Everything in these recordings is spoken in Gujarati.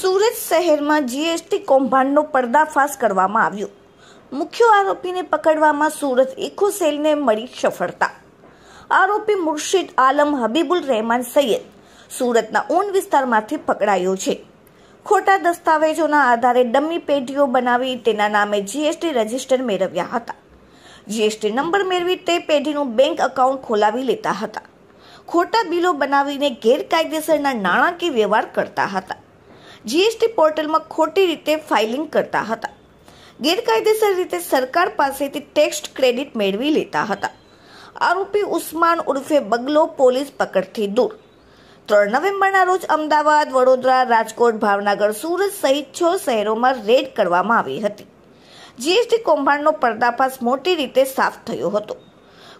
સુરત શહેરમાં જીએસટી કૌભાંડનો પર્દાફાશ કરવામાં આવ્યો મુખ્ય આરોપીને પકડવામાં સુરત ઇકો સેલને મળી સફળતા આરોપી મુર્શિદ આલમ હબીબુલ રહેમાન સૈયદ સુરતના ઊન વિસ્તારમાંથી પકડાયો છે ખોટા દસ્તાવેજોના આધારે ડમી પેટીઓ બનાવી તેના નામે જીએસટી રજિસ્ટર મેળવ્યા હતા જીએસટી નંબર મેળવી તે પેઢીનું બેંક એકાઉન્ટ ખોલાવી લેતા હતા ખોટા બિલો બનાવીને ગેરકાયદેસરના નાણાકીય વ્યવહાર કરતા હતા જીએસટી પોર્ટલમાં ખોટી રીતે ફાઇલિંગ કરતા હતા ગેરકાયદેસર રીતે સરકાર પાસેથી ટેક્સ ક્રેડિટ મેળવી લેતા હતા આરોપી ઉસ્માન ઉર્ફે બગલો પોલીસ પકડથી દૂર ત્રણ નવેમ્બરના રોજ અમદાવાદ વડોદરા રાજકોટ ભાવનગર સુરત સહિત છ શહેરોમાં રેડ કરવામાં આવી હતી જીએસટી કૌભાંડનો પર્દાફાશ મોટી રીતે સાફ થયો હતો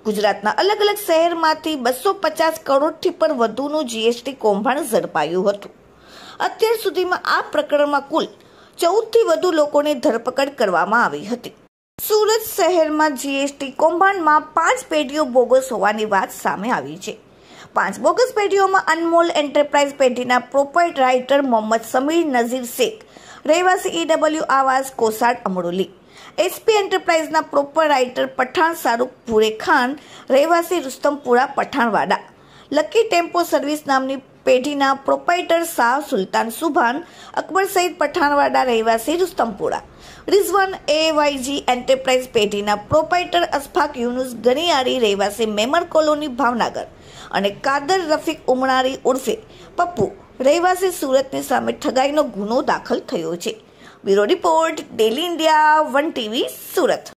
ગુજરાતના અલગ અલગ શહેરમાંથી બસો પચાસ કરોડથી પણ વધુનું જીએસટી કૌભાંડ ઝડપાયું હતું અત્યાર સુધીમાં આ પ્રકરણમાં કુલ ચૌદથી વધુ લોકોની ધરપકડ કરવામાં આવી હતી સુરત શહેરમાં જીએસટી કૌભાંડમાં પાંચ પેઢીઓ બોગસ હોવાની વાત સામે આવી છે પાંચ બોગસ પેઢીઓમાં અનમોલ એન્ટરપ્રાઇઝ પેઢીના રાઇટર મોહમ્મદ સમીર નઝીર શેખ રહેવાસી ઈડબલ્યુ આવાસ કોસાડ અમરોલી એસપી એન્ટરપ્રાઇઝના પ્રોપર રાઇટર પઠાણ શાહરૂખ ભુરે ખાન રહેવાસી Rustampura Pathanwada lucky tempo service નામની પેઢીના પ્રોપાઇટર શાહ સુલતાન સુભાન અકબર સઈદ પઠાણવાડા રહેવાસી રુસ્તમપુરા રિઝવાન એવાયજી એન્ટરપ્રાઇઝ પેઢીના પ્રોપાઇટર અશફાક યુનુસ ગનિયારી રહેવાસી મેમર કોલોની ભાવનગર અને કાદર રફીક ઉમણારી ઉર્ફે પપ્પુ રહેવાસી સુરતની સામે ઠગાઈનો ગુનો દાખલ થયો છે bureau report daily India one TV Surat